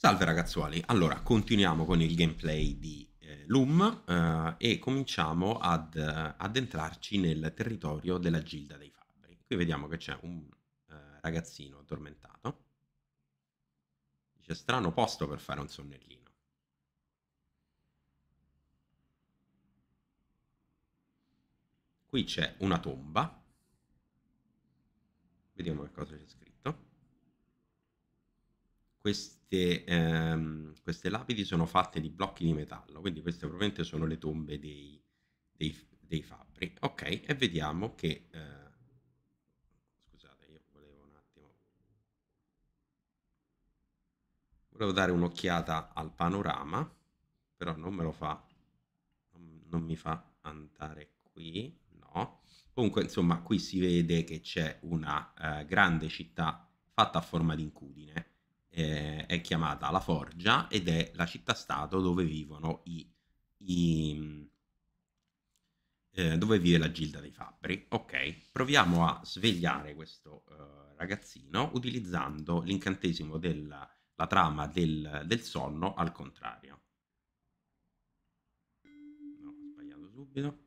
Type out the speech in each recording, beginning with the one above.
Salve ragazzuoli, allora continuiamo con il gameplay di eh, Loom eh, e cominciamo ad eh, addentrarci nel territorio della Gilda dei Fabbri. Qui vediamo che c'è un eh, ragazzino addormentato. C'è strano posto per fare un sonnellino. Qui c'è una tomba. Vediamo che cosa c'è scritto. Questo queste, ehm, queste, lapidi sono fatte di blocchi di metallo, quindi queste probabilmente sono le tombe dei, dei, dei fabbri. Ok, e vediamo che... Eh, scusate, io volevo un attimo... Volevo dare un'occhiata al panorama, però non me lo fa... Non mi fa andare qui, no. Comunque, insomma, qui si vede che c'è una eh, grande città fatta a forma di incudine eh, è chiamata La Forgia ed è la città-stato dove vivono i, i eh, dove vive la Gilda dei Fabbri. Ok, proviamo a svegliare questo eh, ragazzino utilizzando l'incantesimo della trama del, del, sonno al contrario. No, ho sbagliato subito.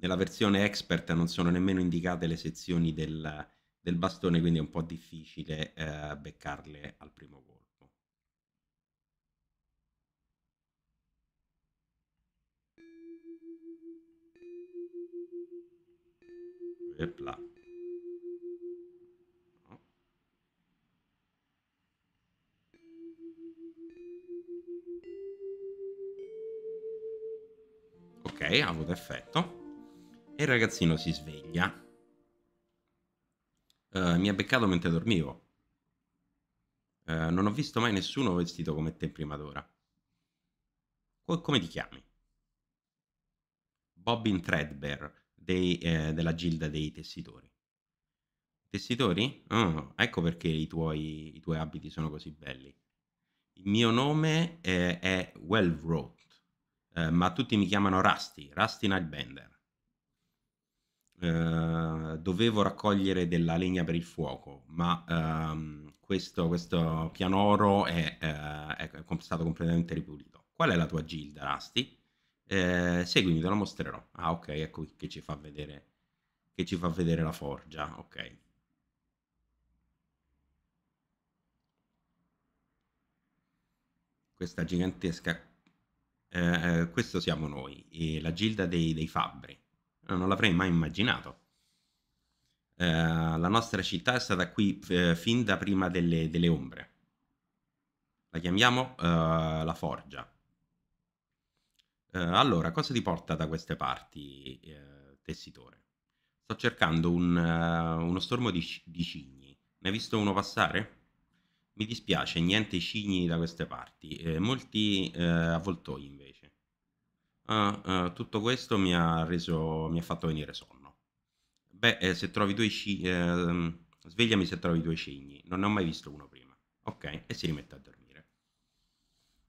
Nella versione expert non sono nemmeno indicate le sezioni del, del bastone, quindi è un po' difficile eh, beccarle al primo colpo. Epla. Ok, ha avuto effetto. E il ragazzino si sveglia. Uh, mi ha beccato mentre dormivo. Uh, non ho visto mai nessuno vestito come te prima d'ora. Co come ti chiami? Bobbin Threadbare, dei, eh, della Gilda dei Tessitori. Tessitori? Oh, ecco perché i tuoi, i tuoi abiti sono così belli. Il mio nome eh, è Wellwrote, eh, ma tutti mi chiamano Rusty, Rusty Nightbender. Eh, dovevo raccogliere della legna per il fuoco, ma ehm, questo, questo, pianoro è, eh, è, stato completamente ripulito. Qual è la tua gilda, Rasti? Eh, seguimi, te la mostrerò. Ah, ok, ecco che ci fa vedere, che ci fa vedere la forgia. Ok. questa gigantesca... Eh, eh questo siamo noi, la gilda dei, dei fabbri. Eh, non l'avrei mai immaginato. Eh, la nostra città è stata qui eh, fin da prima delle, delle ombre. La chiamiamo eh, la Forgia. Eh, allora, cosa ti porta da queste parti, eh, tessitore? Sto cercando un, uh, uno stormo di, di cigni. Ne hai visto uno passare? Mi dispiace, niente cigni da queste parti, molti avvoltoi invece. Ah, eh, tutto questo mi ha reso, mi ha fatto venire sonno. Beh, eh, se trovi due sci... ehm, svegliami se trovi due cigni. Non ne ho mai visto uno prima. Ok, e si rimette a dormire.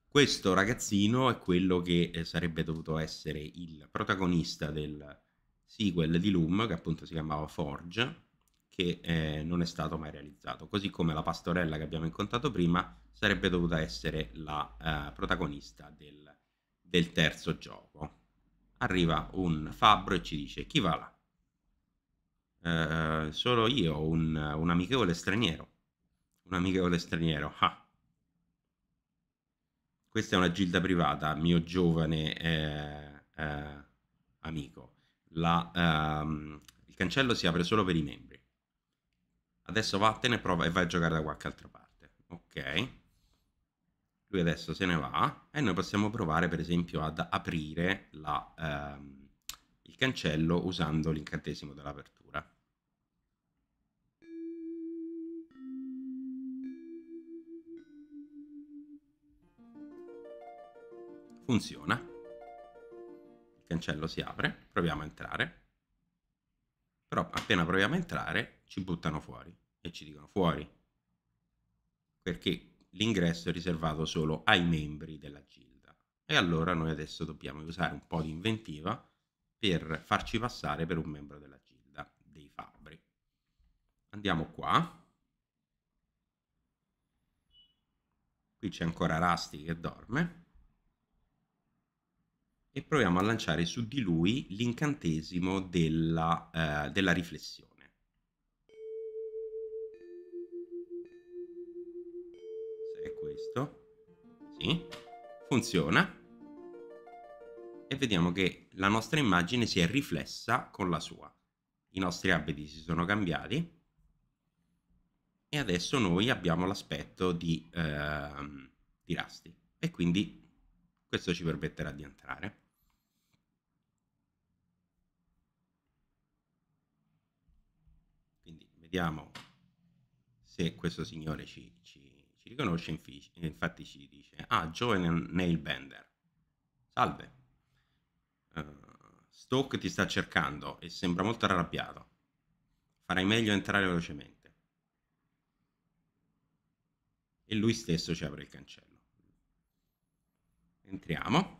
Questo ragazzino è quello che eh, sarebbe dovuto essere il protagonista del sequel di Loom, che appunto si chiamava Forge, che eh, non è stato mai realizzato. Così come la pastorella che abbiamo incontrato prima sarebbe dovuta essere la eh, protagonista del del terzo gioco. Arriva un fabbro e ci dice chi va là? Uh, solo io, un, un, amichevole straniero. Un amichevole straniero, ah. Questa è una gilda privata, mio giovane eh, eh, amico. La, um, il cancello si apre solo per i membri. Adesso vattene prova e vai a giocare da qualche altra parte. Ok. Lui adesso se ne va e noi possiamo provare per esempio ad aprire la, ehm, il cancello usando l'incantesimo dell'apertura. Funziona. Il cancello si apre, proviamo a entrare. Però appena proviamo a entrare ci buttano fuori e ci dicono fuori. Perché l'ingresso è riservato solo ai membri della gilda. E allora noi adesso dobbiamo usare un po' di inventiva per farci passare per un membro della gilda dei fabbri. Andiamo qua. Qui c'è ancora Rusty che dorme. E proviamo a lanciare su di lui l'incantesimo della, eh, della riflessione. questo. Sì, funziona. E vediamo che la nostra immagine si è riflessa con la sua. I nostri abiti si sono cambiati e adesso noi abbiamo l'aspetto di, ehm, di Rasti e quindi questo ci permetterà di entrare. Quindi vediamo se questo signore ci, ci riconosce e infatti ci dice, ah, Joe nailbender. Salve. Uh, Stoke ti sta cercando e sembra molto arrabbiato. Farai meglio entrare velocemente. E lui stesso ci apre il cancello. Entriamo.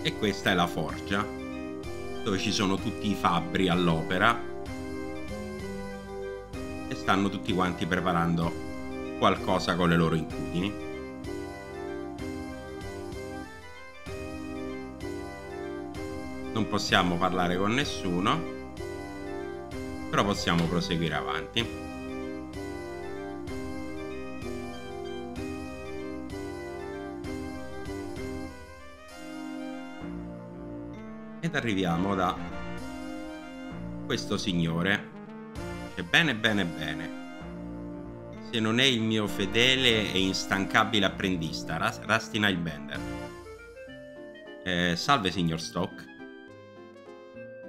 E questa è la forgia dove ci sono tutti i fabbri all'opera e stanno tutti quanti preparando qualcosa con le loro incudini. Non possiamo parlare con nessuno, però possiamo proseguire avanti. ed arriviamo da questo signore che bene bene bene se non è il mio fedele e instancabile apprendista Rast Rastina eh, salve signor Stock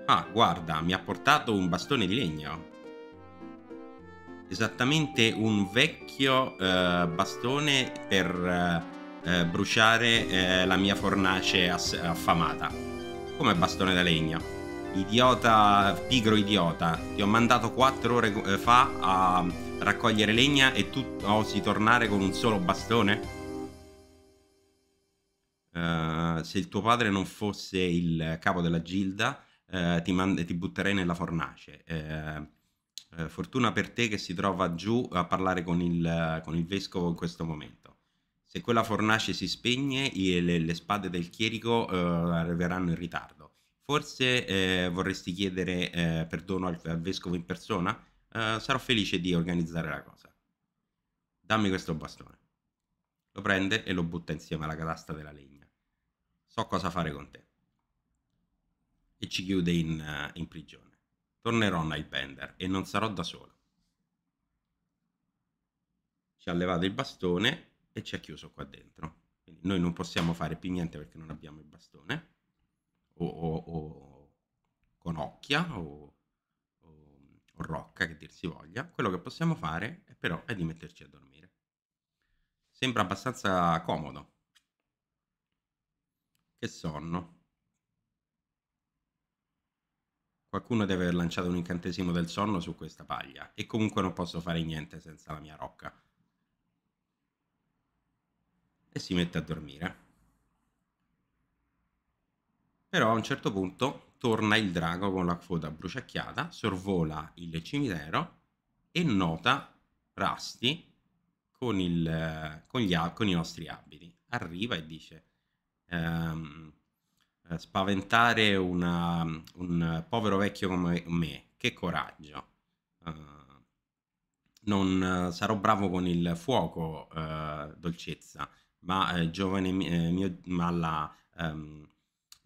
ah guarda mi ha portato un bastone di legno esattamente un vecchio eh, bastone per eh, eh bruciare eh, la mia fornace affamata come bastone da legna? Idiota, pigro idiota. Ti ho mandato quattro ore eh, fa a raccogliere legna e tu osi tornare con un solo bastone? Uh, se il tuo padre non fosse il capo della gilda, uh, ti, ti, butterei nella fornace. Uh, fortuna per te che si trova giù a parlare con il, con il vescovo in questo momento se quella fornace si spegne, le, le spade del chierico eh, arriveranno in ritardo. Forse eh, vorresti chiedere eh, perdono al, al, vescovo in persona? Eh, sarò felice di organizzare la cosa. Dammi questo bastone. Lo prende e lo butta insieme alla catasta della legna. So cosa fare con te. E ci chiude in, in prigione. Tornerò nel Bender e non sarò da solo. Ci ha levato il bastone e ci ha chiuso qua dentro. Quindi noi non possiamo fare più niente perché non abbiamo il bastone, o, o, o con occhia, o, o, rocca, che dir si voglia. Quello che possiamo fare è però è di metterci a dormire. Sembra abbastanza comodo. Che sonno. Qualcuno deve aver lanciato un incantesimo del sonno su questa paglia e comunque non posso fare niente senza la mia rocca e si mette a dormire. Però a un certo punto torna il drago con la coda bruciacchiata, sorvola il cimitero e nota Rusty con, il, con, gli, con i nostri abiti. Arriva e dice... Ehm, eh, spaventare una, un povero vecchio come me, che coraggio. Uh, non eh, sarò bravo con il fuoco, uh, dolcezza, ma, eh, giovane, eh, mio, ma la um,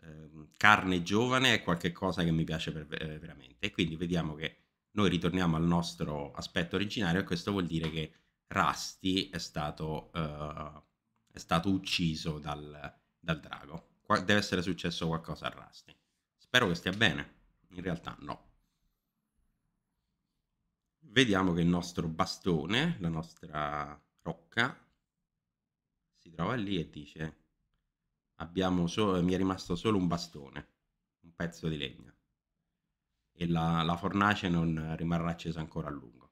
eh, carne giovane è qualcosa che mi piace per, eh, veramente. E quindi vediamo che noi ritorniamo al nostro aspetto originario e questo vuol dire che Rusty è stato, eh, è stato ucciso dal, dal drago. Qua deve essere successo qualcosa a Rusty. Spero che stia bene, in realtà no. Vediamo che il nostro bastone, la nostra rocca, si trova lì e dice so mi è rimasto solo un bastone, un pezzo di legna e la, la fornace non rimarrà accesa ancora a lungo.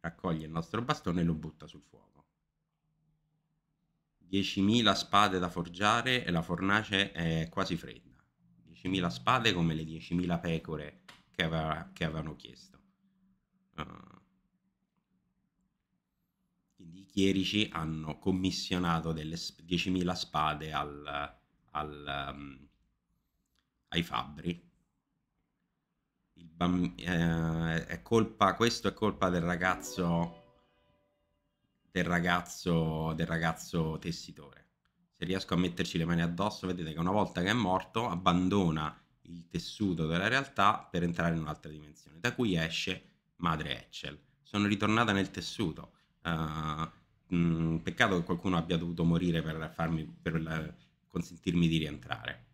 Raccoglie il nostro bastone e lo butta sul fuoco. 10.000 spade da forgiare e la fornace è quasi fredda. 10.000 spade come le 10.000 pecore che, aveva, che avevano chiesto. Uh, chierici hanno commissionato delle 10.000 spade al, al, um, ai fabbri. Bamb- eh, è colpa, questo è colpa del ragazzo del ragazzo, del ragazzo tessitore. Se riesco a metterci le mani addosso, vedete che una volta che è morto, abbandona il tessuto della realtà per entrare in un'altra dimensione, da cui esce Madre Etchel. Sono ritornata nel tessuto. Uh, peccato che qualcuno abbia dovuto morire per, farmi, per la, consentirmi di rientrare.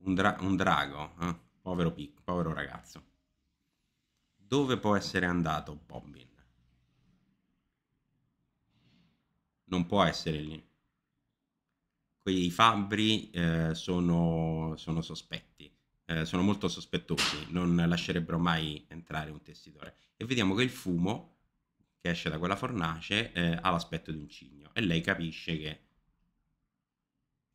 Un, dra un drago, eh? povero, povero ragazzo. Dove può essere andato Bobbin? Non può essere lì. Quei fabbri eh, sono, sono sospetti. Eh, sono molto sospettosi, non lascerebbero mai entrare un tessitore. E vediamo che il fumo che esce da quella fornace eh, ha l'aspetto di un cigno e lei capisce che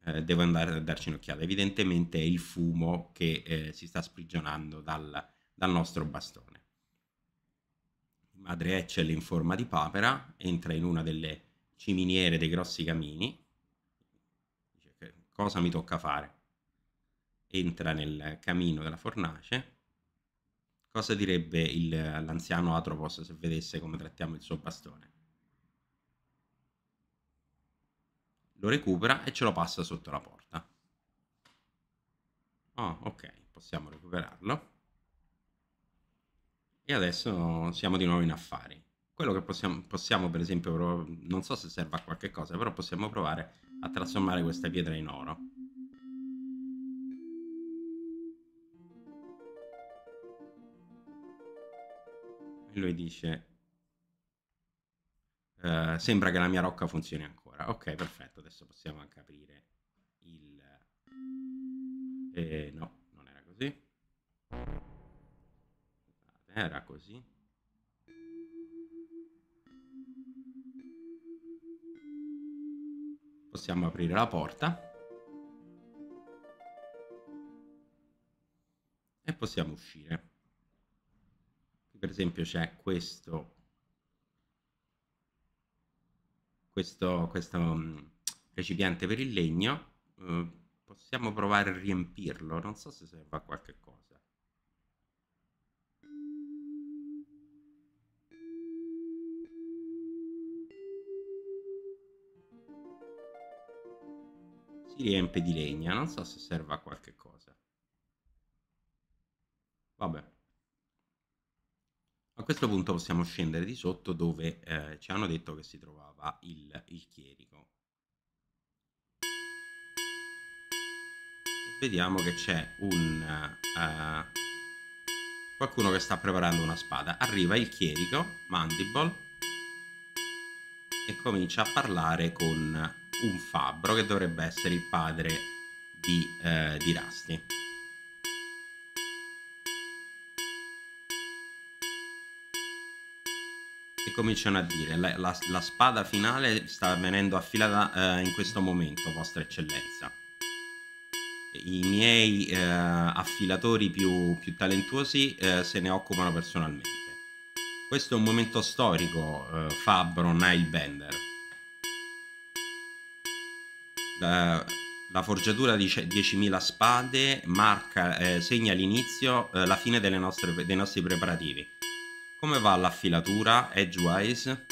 eh, devo andare a darci un'occhiata. Evidentemente è il fumo che eh, si sta sprigionando dal, dal nostro bastone. Madre Eccel in forma di papera entra in una delle ciminiere dei grossi camini. Dice, cosa mi tocca fare? Entra nel camino della fornace Cosa direbbe il- l'anziano Atropos se vedesse come trattiamo il suo bastone? Lo recupera e ce lo passa sotto la porta. Oh, ok, possiamo recuperarlo. E adesso siamo di nuovo in affari. Quello che possiamo, possiamo per esempio, non so se serve a qualche cosa, però possiamo provare a trasformare questa pietra in oro. e lui dice uh, sembra che la mia rocca funzioni ancora ok perfetto adesso possiamo anche aprire il eh, no non era così era così possiamo aprire la porta e possiamo uscire esempio c'è questo, questo, questo mm, recipiente per il legno, eh, possiamo provare a riempirlo, non so se serve a qualche cosa. Si riempie di legna, non so se serve a qualche cosa. Vabbè. A questo punto possiamo scendere di sotto dove eh, ci hanno detto che si trovava il, il chierico. E vediamo che c'è un... Eh, qualcuno che sta preparando una spada. Arriva il chierico, Mandible, e comincia a parlare con un fabbro che dovrebbe essere il padre di, eh, di Rusty. cominciano a dire la, la, la spada finale sta venendo affilata eh, in questo momento, vostra eccellenza. I miei eh, affilatori più, più talentuosi eh, se ne occupano personalmente. Questo è un momento storico, eh, Fabro Nilebender. Da, la forgiatura di 10.000 spade marca, eh, segna l'inizio, eh, la fine nostre, dei nostri preparativi come va l'affilatura edgewise?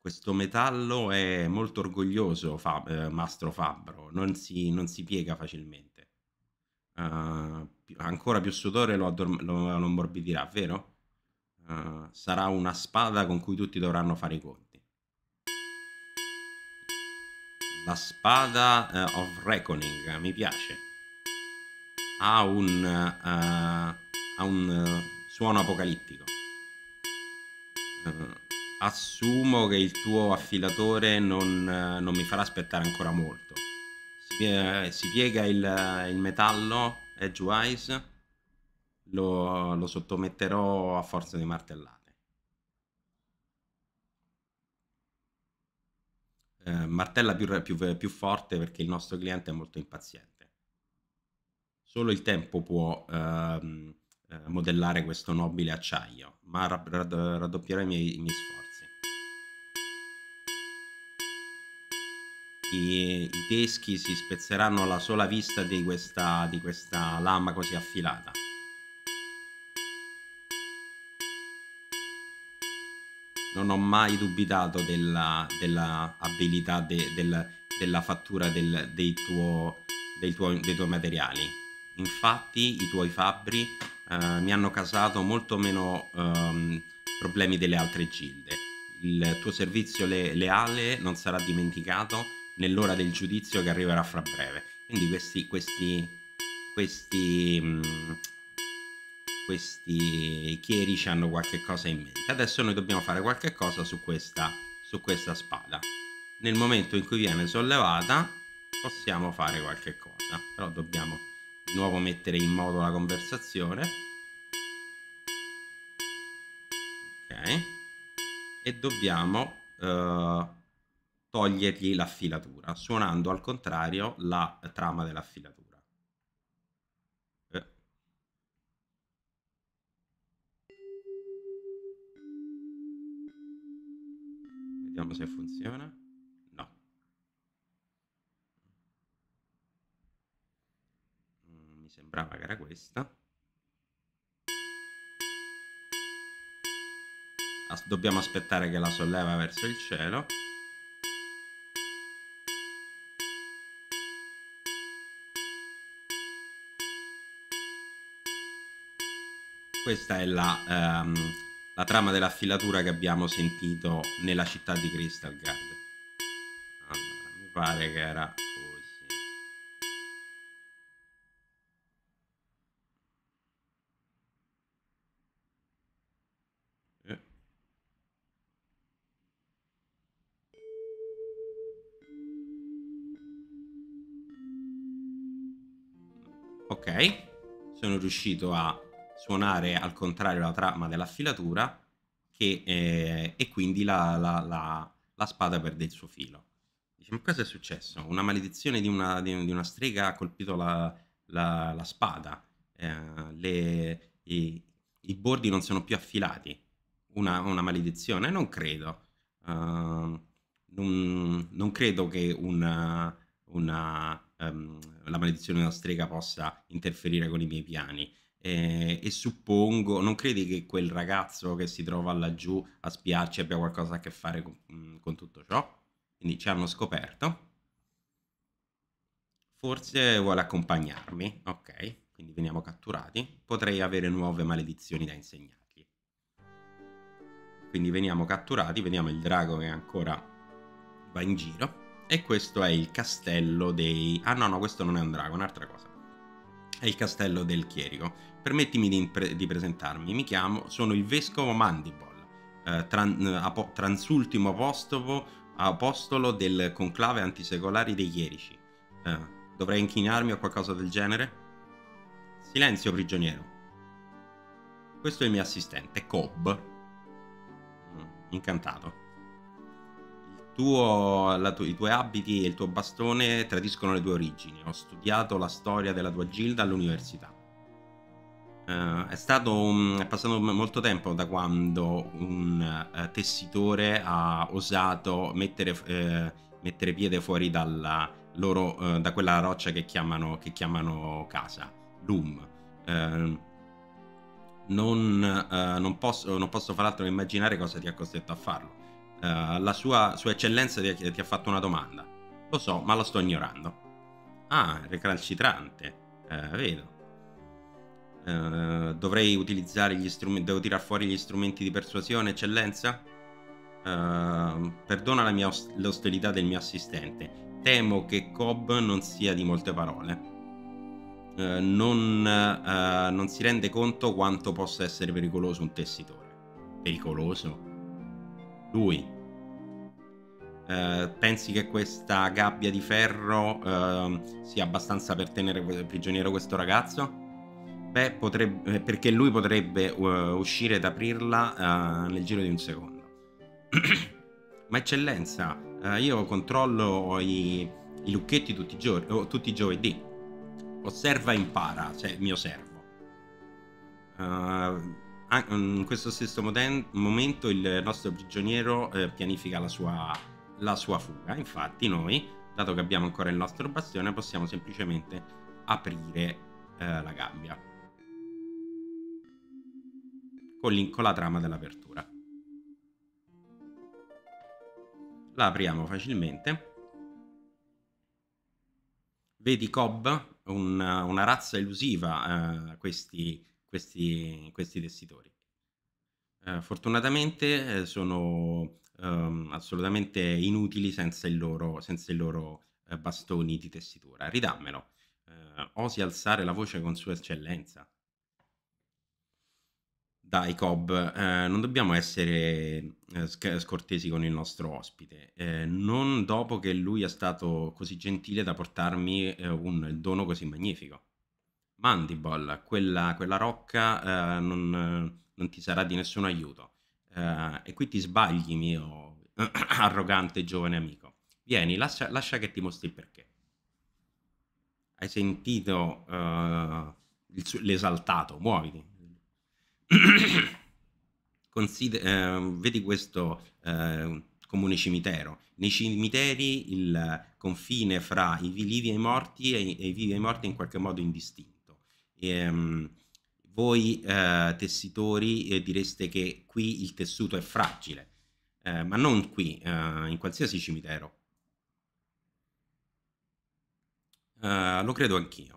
Questo metallo è molto orgoglioso, Fab, eh, Mastro Fabbro, non si, non si piega facilmente. Uh, ancora più sudore lo, lo, lo morbidirà, vero? Uh, sarà una spada con cui tutti dovranno fare i conti. La spada uh, of Reckoning, mi piace. Ha un... ha un suono apocalittico. Uh, assumo che il tuo affilatore non, uh, non mi farà aspettare ancora molto. Si, piega, si piega il, il, metallo edgewise, lo, lo sottometterò a forza di martellate. Eh, martella più, più, più, forte perché il nostro cliente è molto impaziente. Solo il tempo può ehm, eh, modellare questo nobile acciaio, ma rad rad raddoppiare i miei, i miei sforzi. I, I, teschi si spezzeranno alla sola vista di questa, di questa lama così affilata. Non ho mai dubitato della, della abilità de, del, della fattura del, dei, tuo, dei, tuo, dei tuoi materiali. Infatti i tuoi fabbri eh, mi hanno causato molto meno ehm, problemi delle altre gilde. Il tuo servizio le- leale non sarà dimenticato nell'ora del giudizio che arriverà fra breve. Quindi questi, questi, questi, mm, questi chierici hanno qualche cosa in mente. Adesso noi dobbiamo fare qualche cosa su questa, su questa spada. Nel momento in cui viene sollevata possiamo fare qualche cosa, però dobbiamo di nuovo mettere in moto la conversazione ok e dobbiamo eh, togliergli l'affilatura suonando al contrario la trama dell'affilatura eh. vediamo se funziona sembrava che era questa. As dobbiamo aspettare che la solleva verso il cielo. Questa è la, um, la trama dell'affilatura che abbiamo sentito nella città di Crystal Guard. Allora, mi pare che era ok sono riuscito a suonare al contrario la trama dell'affilatura eh, e quindi la, la, la, la, spada perde il suo filo. Dice, cosa è successo? Una maledizione di una, di una strega ha colpito la, spada, eh, le, i, i, bordi non sono più affilati. Una, una maledizione? Non credo. Uh, non, non, credo che una, una um, la maledizione della strega possa interferire con i miei piani. E, eh, e, suppongo, non credi che quel ragazzo che si trova laggiù a spiarci abbia qualcosa a che fare con, mm, con tutto ciò? Quindi ci hanno scoperto. Forse vuole accompagnarmi, ok, quindi veniamo catturati. Potrei avere nuove maledizioni da insegnargli. Quindi veniamo catturati, vediamo il drago che ancora va in giro. E questo è il castello dei... Ah no, no, questo non è un drago, un'altra cosa. È il castello del chierico. Permettimi di, pre di presentarmi. Mi chiamo... Sono il vescovo Mandibol, eh, tran apo transultimo apostolo, apostolo del conclave antisecolari dei chierici. Eh, dovrei inchinarmi o qualcosa del genere? Silenzio, prigioniero. Questo è il mio assistente, Cobb. Mm, incantato tuo, tu- i tuoi abiti e il tuo bastone tradiscono le tue origini. Ho studiato la storia della tua gilda all'università. Uh, è, stato, um, è passato molto tempo da quando un uh, tessitore ha osato mettere, uh, mettere piede fuori dalla, loro, da quella roccia che chiamano, che chiamano casa, Loom. Ehm, non, non, posso, non posso far altro che immaginare cosa ti ha costretto a farlo. Eh, la sua, sua eccellenza ti ha, ti ha, fatto una domanda. Lo so, ma lo sto ignorando. Ah, recalcitrante. Uh, vedo. Uh, dovrei utilizzare gli strumenti. Devo tirar fuori gli strumenti di persuasione, eccellenza? perdona la mia os- l'ostilità del mio assistente. Temo che Cobb non sia di molte parole. Non, non si rende conto quanto possa essere pericoloso un tessitore. Pericoloso? lui. Eh, pensi che questa gabbia di ferro eh, sia abbastanza per tenere prigioniero questo ragazzo? Beh, potrebbe, eh, perché lui potrebbe uh, uscire ed aprirla uh, nel giro di un secondo. Ma eccellenza, uh, io controllo i, i lucchetti tutti i, giorni, oh, tutti i giovedì. Osserva e impara, se, cioè, mio servo. Uh, Mm, in questo stesso moten- momento il nostro prigioniero eh, pianifica la sua, la sua fuga. Infatti noi, dato che abbiamo ancora il nostro bastione, possiamo semplicemente aprire eh, la gabbia. Con, con la trama dell'apertura. La apriamo facilmente. Vedi Cobb, un, una razza elusiva, eh, questi questi, questi tessitori. Eh, fortunatamente eh, sono ehm, assolutamente inutili senza il loro, senza il loro eh, bastoni di tessitura. Ridammelo, eh, osi alzare la voce con Sua Eccellenza. Dai Cobb, eh, non dobbiamo essere eh, sc- scortesi con il nostro ospite, eh, non dopo che lui è stato così gentile da portarmi eh, un dono così magnifico. Mandibol, quella, quella rocca eh, non, non, ti sarà di nessun aiuto. Eh, e qui ti sbagli, mio arrogante giovane amico. Vieni, lascia, lascia, che ti mostri il perché. Hai sentito eh, il, l'esaltato, muoviti. Consider- ehm, vedi questo ehm, comune cimitero. Nei cimiteri il confine fra i vivi e i morti e i vivi e i morti è in qualche modo indistinto ehm, voi eh, tessitori eh, direste che qui il tessuto è fragile, eh, ma non qui, eh, in qualsiasi cimitero. Eh, lo credo anch'io.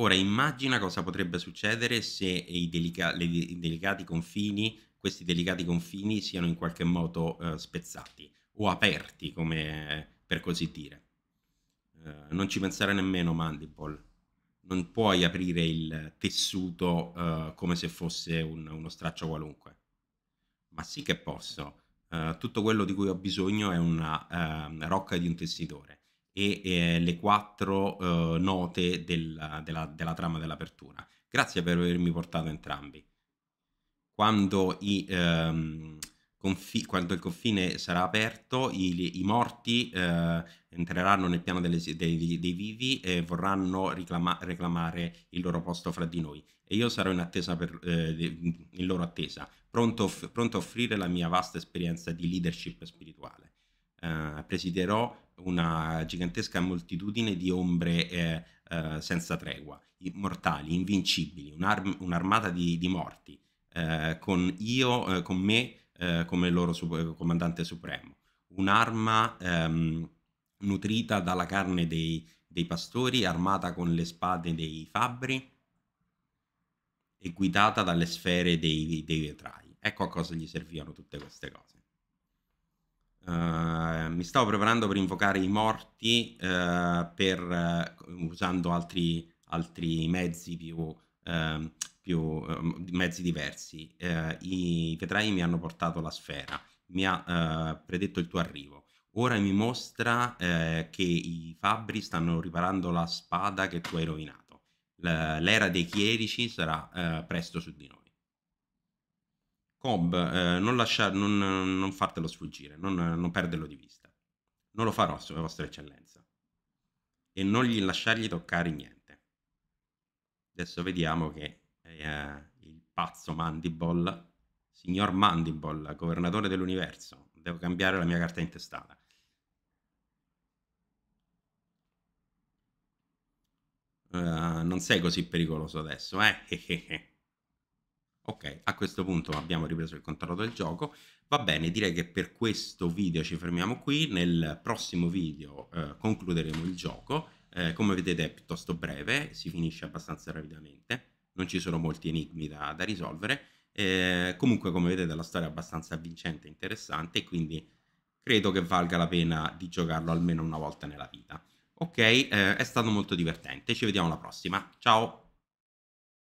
Ora immagina cosa potrebbe succedere se i, delica le, i delicati confini, questi delicati confini siano in qualche modo eh, spezzati o aperti, come per così dire. non ci pensare nemmeno, Mandible non puoi aprire il tessuto uh, come se fosse un, uno straccio qualunque. Ma sì che posso. Uh, tutto quello di cui ho bisogno è una uh, rocca di un tessitore e, e le quattro eh, note del, della, della, trama dell'apertura. Grazie per avermi portato entrambi. Quando i... Um, confi- quando il confine sarà aperto, i, i morti eh, entreranno nel piano delle, dei, dei, vivi e vorranno reclama- reclamare il loro posto fra di noi. E io sarò in, attesa per, eh, in loro attesa, pronto, off- pronto, a offrire la mia vasta esperienza di leadership spirituale. Eh, presiderò una gigantesca moltitudine di ombre eh, eh, senza tregua, immortali, invincibili, un'arm- un'armata di, di morti. Eh, con io, con me, eh, come loro su- eh, comandante supremo, un'arma ehm, nutrita dalla carne dei, dei pastori, armata con le spade dei fabbri e guidata dalle sfere dei, dei vetrai. Ecco a cosa gli servivano tutte queste cose. Uh, mi stavo preparando per invocare i morti uh, per, uh, usando altri, altri mezzi più eh, più eh, mezzi diversi. Eh, I vetrai mi hanno portato la sfera, mi ha eh, predetto il tuo arrivo. Ora mi mostra eh, che i fabbri stanno riparando la spada che tu hai rovinato. l'era dei chierici sarà presto su di noi. Cobb, eh, non, lasciar, non, non, fartelo sfuggire, non, non, perderlo di vista. Non lo farò, Vostra Eccellenza. E non gli lasciargli toccare niente. Adesso vediamo che eh, il pazzo Mandible, signor Mandible, governatore dell'universo, devo cambiare la mia carta intestata. Uh, non sei così pericoloso adesso, eh? ok, a questo punto abbiamo ripreso il controllo del gioco. Va bene, direi che per questo video ci fermiamo qui. Nel prossimo video uh, concluderemo il gioco eh, come vedete è piuttosto breve, si finisce abbastanza rapidamente, non ci sono molti enigmi da, da risolvere. Eh, comunque, come vedete, la storia è abbastanza avvincente e interessante, quindi credo che valga la pena di giocarlo almeno una volta nella vita. Ok, eh, è stato molto divertente, ci vediamo alla prossima, ciao!